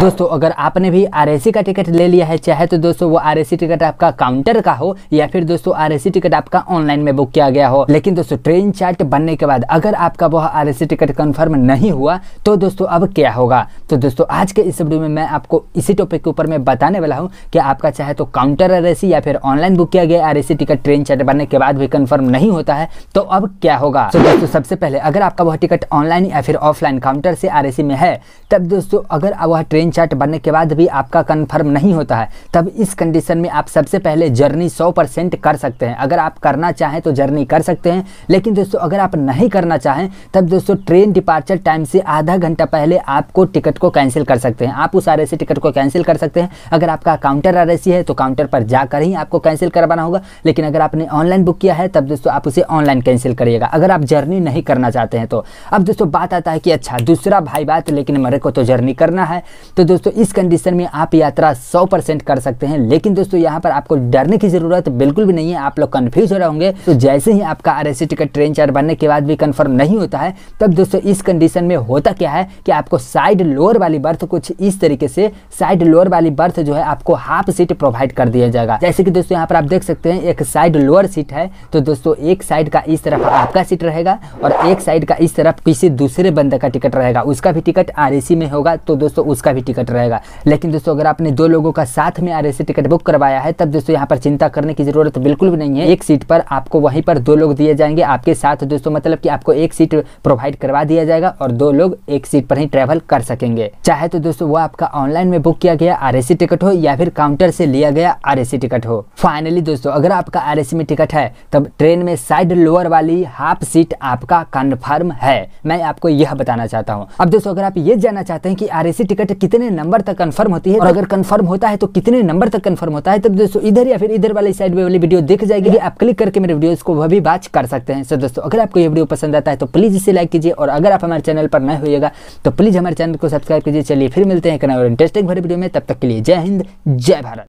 दोस्तों अगर आपने भी आर का टिकट ले लिया है चाहे तो दोस्तों वो आर टिकट आपका काउंटर का हो या फिर दोस्तों आर टिकट आपका ऑनलाइन में बुक किया गया हो लेकिन दोस्तों ट्रेन चार्ट बनने के बाद अगर आपका वह आर टिकट कंफर्म नहीं हुआ तो दोस्तों अब क्या होगा तो दोस्तों आज के इस वीडियो में मैं आपको इसी टॉपिक के ऊपर मैं बताने वाला हूँ कि आपका चाहे तो काउंटर आर या फिर ऑनलाइन बुक किया गया आर टिकट ट्रेन चार्ट बनने के बाद भी कन्फर्म नहीं होता है तो अब क्या होगा तो दोस्तों सबसे पहले अगर आपका वह टिकट ऑनलाइन या फिर ऑफलाइन काउंटर से आर में है तब दोस्तों अगर वह ट्रेन स्क्रीन चार्ट बनने के बाद भी आपका कन्फर्म नहीं होता है तब इस कंडीशन में आप सबसे पहले जर्नी सौ परसेंट कर सकते हैं अगर आप करना चाहें तो जर्नी कर सकते हैं लेकिन दोस्तों अगर आप नहीं करना चाहें तब दोस्तों ट्रेन डिपार्चर टाइम से आधा घंटा पहले आपको टिकट को कैंसिल कर सकते हैं आप उस आर टिकट को कैंसिल कर सकते हैं अगर आपका काउंटर आर है तो काउंटर पर जाकर ही आपको कैंसिल करवाना होगा लेकिन अगर आपने ऑनलाइन बुक किया है तब दोस्तों आप उसे ऑनलाइन कैंसिल करिएगा अगर आप जर्नी नहीं करना चाहते हैं तो अब दोस्तों बात आता है कि अच्छा दूसरा भाई बात लेकिन मेरे को तो जर्नी करना है तो दोस्तों इस कंडीशन में आप यात्रा 100 परसेंट कर सकते हैं लेकिन दोस्तों यहाँ पर आपको डरने की ज़रूरत बिल्कुल भी नहीं है आप लोग कन्फ्यूज हो रहे होंगे तो जैसे ही आपका आर टिकट ट्रेन चार बनने के बाद भी कन्फर्म नहीं होता है तब दोस्तों इस कंडीशन में होता क्या है कि आपको साइड लोअर वाली बर्थ कुछ इस तरीके से साइड लोअर वाली बर्थ जो है आपको हाफ सीट प्रोवाइड कर दिया जाएगा जैसे कि दोस्तों यहाँ पर आप देख सकते हैं एक साइड लोअर सीट है तो दोस्तों एक साइड का इस तरफ आपका सीट रहेगा और एक साइड का इस तरफ किसी दूसरे बंदे का टिकट रहेगा उसका भी टिकट आर में होगा तो दोस्तों उसका भी टिकट रहेगा लेकिन दोस्तों अगर आपने दो लोगों का साथ में आर टिकट बुक करवाया है तब दोस्तों यहाँ पर चिंता करने की जरूरत बिल्कुल भी नहीं है एक सीट पर आपको वहीं पर दो लोग दिए जाएंगे आपके साथ दोस्तों मतलब कि आपको एक सीट प्रोवाइड करवा दिया जाएगा और दो लोग एक सीट पर ही ट्रेवल कर सकेंगे चाहे तो दोस्तों वो आपका ऑनलाइन में बुक किया गया आर टिकट हो या फिर काउंटर से लिया गया आर टिकट हो फाइनली दोस्तों अगर आपका आर में टिकट है तब ट्रेन में साइड लोअर वाली हाफ सीट आपका कन्फर्म है मैं आपको यह बताना चाहता हूँ अब दोस्तों अगर आप ये जानना चाहते हैं कि आर टिकट कितने कितने नंबर तक कन्फर्म होती है और हाँ। अगर कन्फर्म होता है तो कितने नंबर तक कन्फर्म होता है तो दोस्तों इधर या फिर इधर वाली साइड में वाली वीडियो देख जाएगी आप क्लिक करके मेरे वीडियो को भी बात कर सकते हैं सर दोस्तों अगर आपको ये वीडियो पसंद आता है तो प्लीज़ इसे लाइक कीजिए और अगर आप हमारे चैनल पर नए होगा तो प्लीज़ हमारे चैनल को सब्सक्राइब कीजिए चलिए फिर मिलते हैं इंटरेस्टिंग भरे वीडियो में तब तक के लिए जय हिंद जय भारत